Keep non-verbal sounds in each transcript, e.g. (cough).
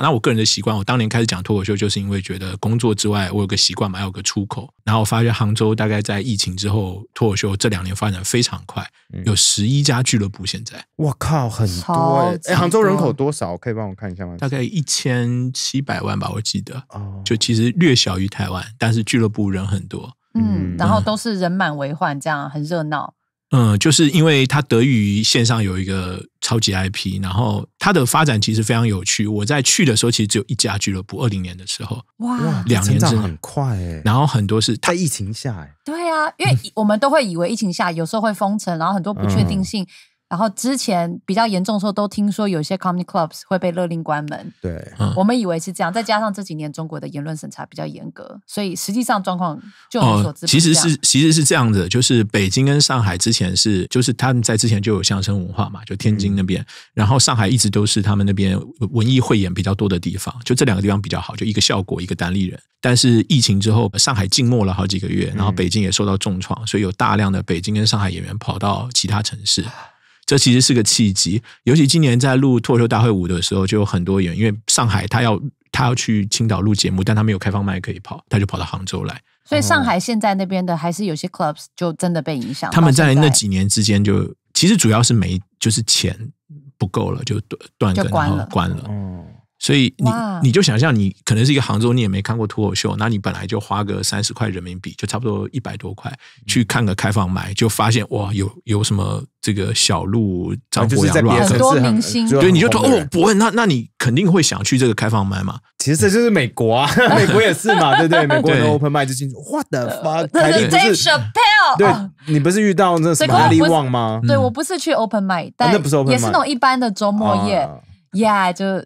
那我个人的习惯，我当年开始讲脱口秀，就是因为觉得工作之外，我有个习惯嘛，有个出口。然后我发觉杭州大概在疫情之后，脱口秀这两年发展非常快，有十一家俱乐部。现在，我靠，很多哎！杭州人口多少？可以帮我看一下吗？大概一千七百万吧，我记得哦。就其实略小于台湾，但是俱乐部人很多。嗯，然后都是人满为患，这样很热闹。嗯，就是因为它得益于线上有一个超级 IP，然后它的发展其实非常有趣。我在去的时候，其实只有一家俱乐部。二零年的时候，哇，两年真的很快，然后很多是它疫情下，对啊，因为我们都会以为疫情下有时候会封城，然后很多不确定性。然后之前比较严重的时候，都听说有些 comedy clubs 会被勒令关门。对，我们以为是这样。再加上这几年中国的言论审查比较严格，所以实际上状况就们所知、一其实是其实是这样子，就是北京跟上海之前是，就是他们在之前就有相声文化嘛，就天津那边，然后上海一直都是他们那边文艺汇演比较多的地方。就这两个地方比较好，就一个效果，一个单立人。但是疫情之后，上海静默了好几个月，然后北京也受到重创，所以有大量的北京跟上海演员跑到其他城市。这其实是个契机，尤其今年在录《脱口秀大会五》的时候，就有很多人，因为上海他要他要去青岛录节目，但他没有开放麦可以跑，他就跑到杭州来。所以上海现在那边的还是有些 clubs 就真的被影响。他们在那几年之间就其实主要是没就是钱不够了，就断断就关了，关了。嗯。所以你你就想象你可能是一个杭州，你也没看过脱口秀，那你本来就花个三十块人民币，就差不多一百多块去看个开放麦，就发现哇，有有什么这个小鹿张博洋，很多明星，对，你就说哦不，那那你肯定会想去这个开放麦嘛？其实这就是美国啊，(laughs) 美国也是嘛，对不对？美国的 open 麦就进去 w h a t the fuck？泰坦对，你不是遇到那什么离旺吗？对我不是去 open 麦，但也是那种一般的周末夜，Yeah，就。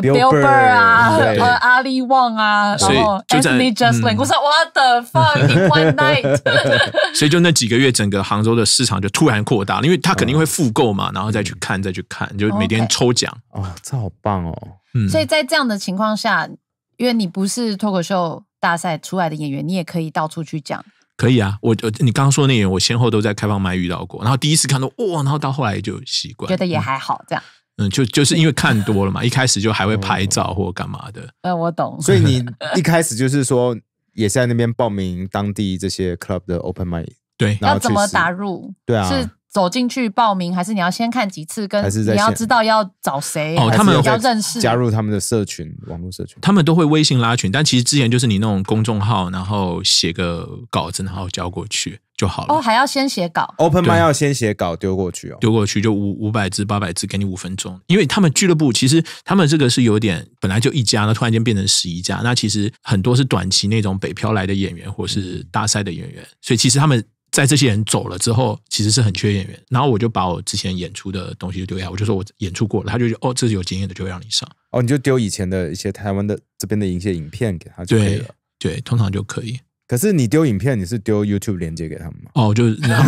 b i l l b u r r 啊，啊，阿里旺啊，然后 Justine j u s t i n 我说 What the fuck (laughs) in one night？(laughs) 所以就那几个月，整个杭州的市场就突然扩大了，因为他肯定会复购嘛，然后再去看，再去看，就每天抽奖哦，这好棒哦。嗯，所以在这样的情况下，因为你不是脱口秀大赛出来的演员，你也可以到处去讲。可以啊，我我你刚刚说那年，我先后都在开放麦遇到过，然后第一次看到哇，然后到后来就习惯，觉得也还好这样。嗯，就就是因为看多了嘛，(laughs) 一开始就还会拍照或干嘛的。嗯，我懂。(laughs) 所以你 (laughs) 一开始就是说，也是在那边报名当地这些 club 的 open m i g h t 对。要怎么打入？对啊。走进去报名，还是你要先看几次？跟你要知道要找谁？哦，他们加入他们的社群，网络社群，他们都会微信拉群。但其实之前就是你那种公众号，然后写个稿子，然后交过去就好了。哦，还要先写稿？Open Man 要先写稿丢过去哦，丢过去就五五百字、八百字，给你五分钟。因为他们俱乐部其实他们这个是有点本来就一家，那突然间变成十一家，那其实很多是短期那种北漂来的演员，或是大赛的演员，所以其实他们。在这些人走了之后，其实是很缺演员。然后我就把我之前演出的东西丢下，我就说我演出过了。他就哦，这是有经验的，就会让你上。哦，你就丢以前的一些台湾的这边的一些影片给他就可以了。对，通常就可以。可是你丢影片，你是丢 YouTube 链接给他们吗？哦，就是他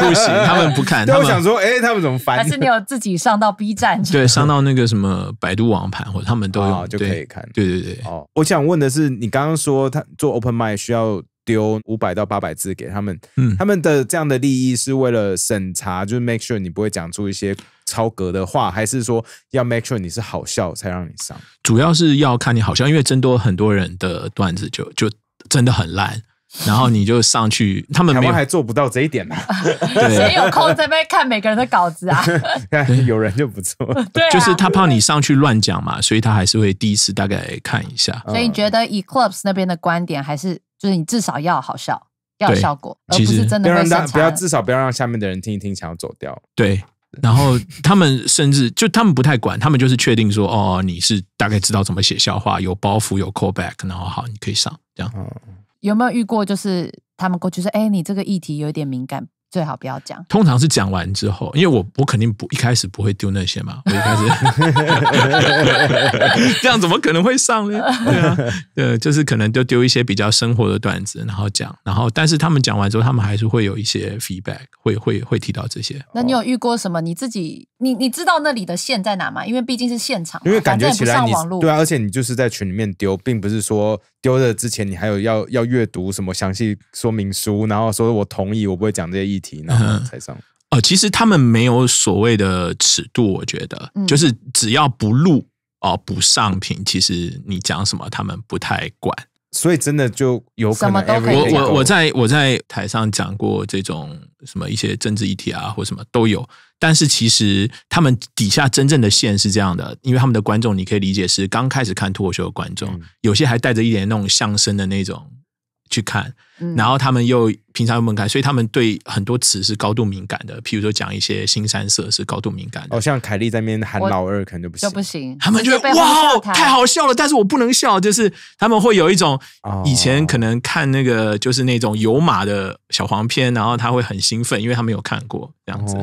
不行，他们不看。(laughs) 他们想说，哎，他们怎么翻？还是你有自己上到 B 站？(laughs) 对，上到那个什么百度网盘，或者他们都有，就可以看。对对对。哦，我想问的是，你刚刚说他做 Open m i d 需要。丢五百到八百字给他们，嗯，他们的这样的利益是为了审查，就是 make sure 你不会讲出一些超格的话，还是说要 make sure 你是好笑才让你上？主要是要看你好笑，因为真多很多人的段子就就真的很烂，然后你就上去，他们没还做不到这一点吗？(laughs) (laughs) 谁有空在那看每个人的稿子啊？(laughs) 有人就不错，对，就是他怕你上去乱讲嘛，所以他还是会第一次大概看一下。所以你觉得 Eclipse 那边的观点还是？就是你至少要好笑，要效果，而不是真的。不要让不要至少不要让下面的人听一听，想要走掉。对，然后他们甚至就他们不太管，他们就是确定说，哦，你是大概知道怎么写笑话，有包袱，有 callback，然后好，你可以上。这样有没有遇过？就是他们过去说，哎，你这个议题有点敏感。最好不要讲。通常是讲完之后，因为我我肯定不一开始不会丢那些嘛，我一开始 (laughs) 这样怎么可能会上呢？对啊，呃，就是可能就丢一些比较生活的段子，然后讲，然后但是他们讲完之后，他们还是会有一些 feedback，会会会提到这些。那你有遇过什么？你自己？你你知道那里的线在哪吗？因为毕竟是现场，因为感觉起来你对啊，而且你就是在群里面丢，并不是说丢了之前你还有要要阅读什么详细说明书，然后说我同意，我不会讲这些议题，然后才上。呃，其实他们没有所谓的尺度，我觉得就是只要不录哦不上屏，其实你讲什么他们不太管。所以真的就有可能，我我我在我在台上讲过这种什么一些政治议题啊，或什么都有。但是其实他们底下真正的线是这样的，因为他们的观众你可以理解是刚开始看脱口秀的观众，有些还带着一点那种相声的那种。去看，然后他们又平常又敏看，所以他们对很多词是高度敏感的。譬如说讲一些《新三色》是高度敏感的。哦，像凯莉在那边喊老二，可能就不行。他们觉得哇，太好笑了，但是我不能笑，就是他们会有一种以前可能看那个就是那种有马的小黄片，然后他会很兴奋，因为他没有看过这样子。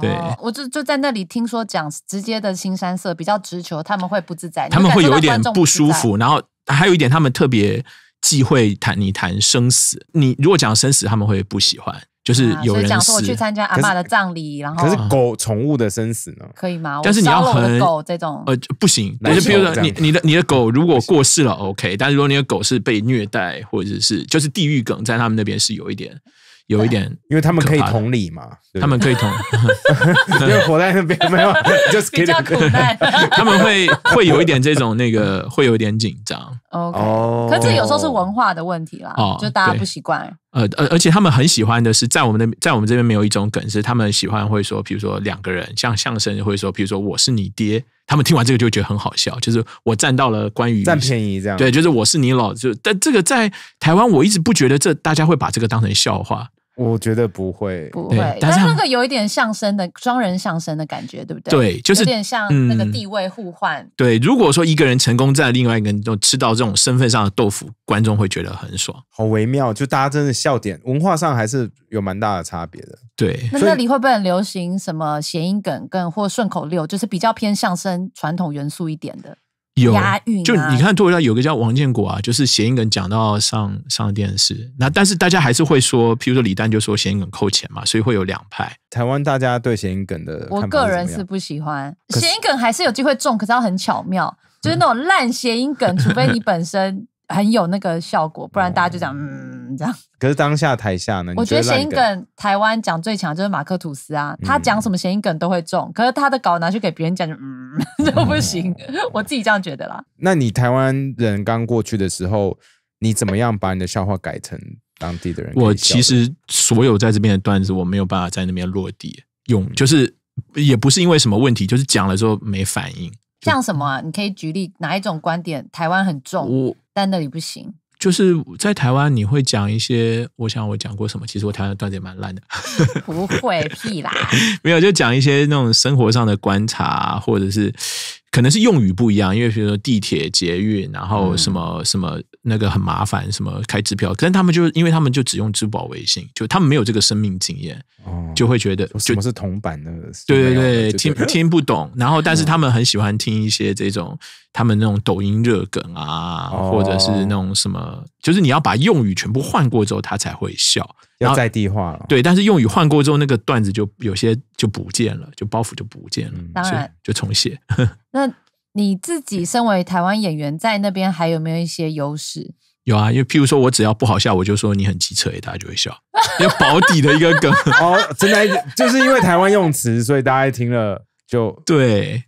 对，我就就在那里听说讲直接的《新三色》比较直球，他们会不自在，他们会有一点不舒服，然后还有一点他们特别。忌讳谈你谈生死，你如果讲生死，他们会不喜欢。就是有人讲说我去参加阿妈的葬礼，然后可是狗宠物的生死呢，可以吗？但是你要很狗这种，呃，不行。就就比如说，你你的你的狗如果过世了，OK，但是如果你的狗是被虐待或者是就是地狱梗，在他们那边是有一点。有一点，因为他们可以同理嘛，他们可以同，因 (laughs) 为活在那边没有，就 (laughs) 是比较可爱。(laughs) 他们会会有一点这种那个，会有一点紧张。OK，可是有时候是文化的问题啦，就大家不习惯。呃，而而且他们很喜欢的是，在我们的在我们这边没有一种梗是他们喜欢会说，比如说两个人像相声会说，比如说我是你爹，他们听完这个就觉得很好笑，就是我占到了关于占便宜这样。对，就是我是你老，就但这个在台湾我一直不觉得这大家会把这个当成笑话。我觉得不会，不会，但是那个有一点相声的双人相声的感觉，对不对？对，就是有点像那个地位互换。对，如果说一个人成功在另外一个人就吃到这种身份上的豆腐，观众会觉得很爽，好微妙。就大家真的笑点文化上还是有蛮大的差别的，对。那那里会不会很流行什么谐音梗，跟或顺口溜，就是比较偏相声传统元素一点的？有，就你看，做回来有个叫王建国啊，就是谐音梗讲到上上电视，那但是大家还是会说，比如说李诞就说谐音梗扣钱嘛，所以会有两派。台湾大家对谐音梗的，我个人是不喜欢谐音梗，还是有机会中，可是要很巧妙，就是那种烂谐音梗，除非你本身很有那个效果，(laughs) 不然大家就讲嗯这样。可是当下台下呢？我觉得谐音梗台湾讲最强就是马克吐斯啊，他讲什么谐音梗都会中，可是他的稿拿去给别人讲就嗯。(laughs) 这不行，(laughs) 我自己这样觉得啦。那你台湾人刚过去的时候，你怎么样把你的笑话改成当地的人？我其实所有在这边的段子，我没有办法在那边落地用，就是也不是因为什么问题，就是讲了之后没反应。像什么？啊？你可以举例哪一种观点，台湾很重，但那里不行。就是在台湾，你会讲一些，我想我讲过什么？其实我台湾段子也蛮烂的，(laughs) 不会屁啦，没有就讲一些那种生活上的观察，或者是。可能是用语不一样，因为比如说地铁、捷运，然后什么什么那个很麻烦，什么开支票，可能他们就因为他们就只用支付宝、微信，就他们没有这个生命经验，就会觉得什么是铜板呢？对对对，听 (laughs) 听不懂。然后，但是他们很喜欢听一些这种他们那种抖音热梗啊，或者是那种什么，就是你要把用语全部换过之后，他才会笑。要再地化了，对，但是用语换过之后，那个段子就有些就不见了，就包袱就不见了，当然就重写。(laughs) 那你自己身为台湾演员，在那边还有没有一些优势？有啊，因为譬如说我只要不好笑，我就说你很机车，大家就会笑，有 (laughs) 保底的一个梗。(laughs) 哦，真的就是因为台湾用词，所以大家听了就对。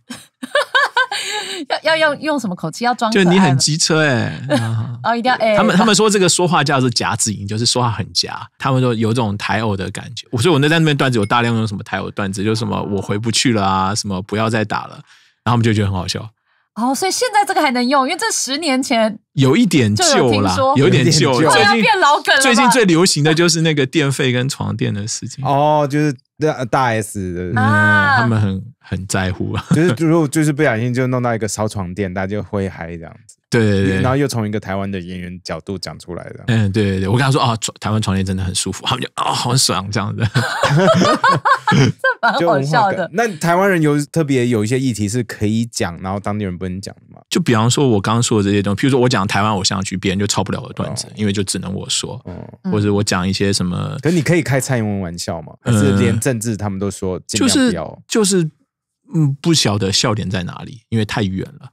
(laughs) 要要用用什么口气？要装就你很机车哎！(laughs) 哦，一定要 (laughs) 哎！他们他们说这个说话叫做夹子音，就是说话很夹。他们说有种台偶的感觉。我说我那在那边段子有大量用什么台偶段子，就什么我回不去了啊，什么不要再打了，然后我们就觉得很好笑。哦，所以现在这个还能用，因为这十年前有一点旧了，有点旧，变老梗了。最近最流行的就是那个电费跟床垫的事情。哦，就是。大 S 的，他们很很在乎啊，(laughs) 就是如果就是不小心就弄到一个烧床垫，大家就会嗨这样子。对对对，然后又从一个台湾的演员角度讲出来的。嗯，对对对，我跟他说哦，台湾床垫真的很舒服，他们就啊好爽这样子。哈哈哈就文化的那台湾人有特别有一些议题是可以讲，然后当地人不能讲。就比方说，我刚刚说的这些东西，譬如说我讲台湾偶像剧，别人就抄不了我的段子，因为就只能我说，或者我讲一些什么。可你可以开蔡英文玩笑吗？还是连政治他们都说就是就是，嗯，不晓得笑点在哪里，因为太远了。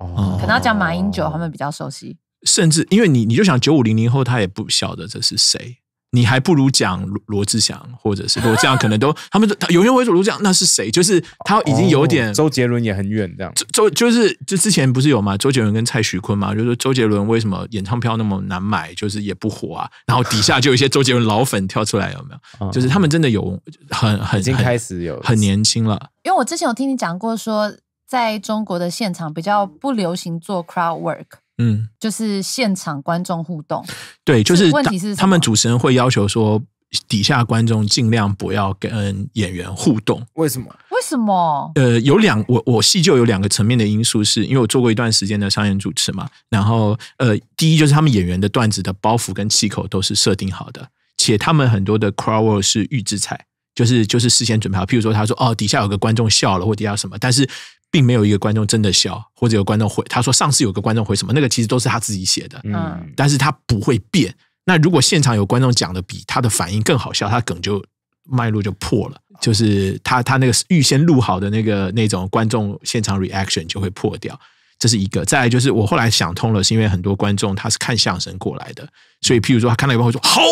哦，可能要讲马英九他们比较熟悉，甚至因为你你就想九五零零后他也不晓得这是谁。你还不如讲罗罗志祥，或者是罗，志祥，可能都 (laughs) 他们有原为主罗这样，那是谁？就是他已经有点周杰伦也很远这样，周就是就之前不是有吗？周杰伦跟蔡徐坤嘛，就说周杰伦为什么演唱票那么难买，就是也不火啊。然后底下就有一些周杰伦老粉跳出来有没有？就是他们真的有很已经开始有很年轻了。因为我之前有听你讲过，说在中国的现场比较不流行做 crowd work。嗯，就是现场观众互动，对，就是问题是他们主持人会要求说，底下观众尽量不要跟演员互动，为什么？为什么？呃，有两，我我戏就有两个层面的因素，是因为我做过一段时间的商演主持嘛，然后呃，第一就是他们演员的段子的包袱跟气口都是设定好的，且他们很多的 c r o w 是预制菜，就是就是事先准备好，譬如说他说哦，底下有个观众笑了或底下什么，但是。并没有一个观众真的笑，或者有观众回他说上次有个观众回什么，那个其实都是他自己写的，嗯，但是他不会变。那如果现场有观众讲的比他的反应更好笑，他梗就脉络就破了，就是他他那个预先录好的那个那种观众现场 reaction 就会破掉，这是一个。再就是我后来想通了，是因为很多观众他是看相声过来的，所以譬如说他看到一半会说好，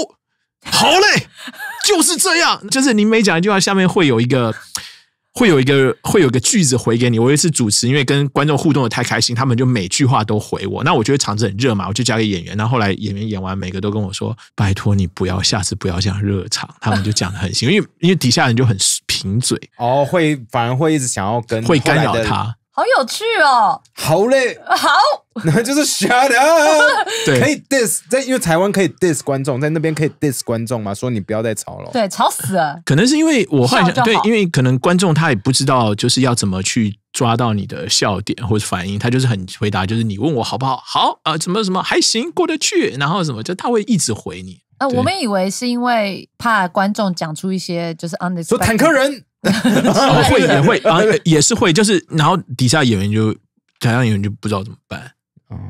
好嘞，就是这样，就是您每讲一句话，下面会有一个。会有一个会有一个句子回给你。我也是主持，因为跟观众互动的太开心，他们就每句话都回我。那我觉得场子很热嘛，我就交给演员。然后后来演员演完，每个都跟我说：“拜托你不要下次不要这样热场。”他们就讲的很行，因为因为底下人就很贫嘴。哦，会反而会一直想要跟会干扰他。好有趣哦！好嘞，好。那 (laughs) 就是 shut up，(laughs) 对，可以 diss，在因为台湾可以 diss 观众，在那边可以 diss 观众嘛，说你不要再吵了。对，吵死了。(laughs) 可能是因为我幻想，对，因为可能观众他也不知道，就是要怎么去抓到你的笑点或者反应，他就是很回答，就是你问我好不好？好啊，什么什么还行，过得去。然后什么就他会一直回你。啊，我们以为是因为怕观众讲出一些就是 on 说坦克人，会也会啊，也是会，就是然后底下演员就台上演员就不知道怎么办。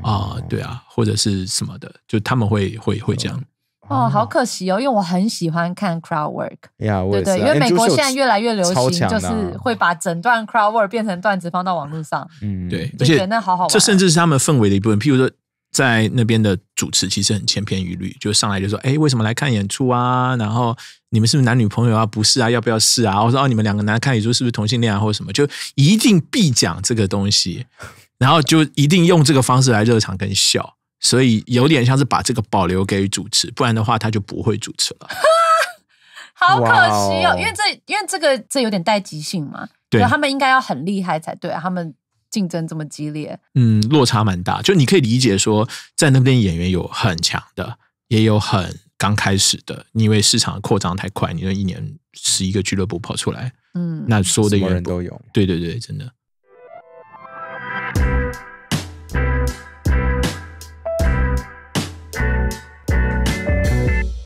啊，对啊，或者是什么的，就他们会会会这样。哦，好可惜哦，因为我很喜欢看 crowd work。呀，对对，因为美国现在越来越流行，就是会把整段 crowd work 变成段子放到网络上。嗯，对，而且那好好，这甚至是他们氛围的一部分。譬如说，在那边的主持其实很千篇一律，就上来就说：“哎，为什么来看演出啊？然后你们是不是男女朋友啊？不是啊？要不要试啊？”我说：“哦，你们两个来看演出是不是同性恋啊？或者什么？”就一定必讲这个东西。然后就一定用这个方式来热场跟笑，所以有点像是把这个保留给主持，不然的话他就不会主持了。(laughs) 好可惜哦，因为这因为这个这有点带即兴嘛。对，他们应该要很厉害才对，他们竞争这么激烈，嗯，落差蛮大。就你可以理解说，在那边演员有很强的，也有很刚开始的。因为市场扩张太快，你一年十一个俱乐部跑出来，嗯，那所有的人都有。对对对，真的。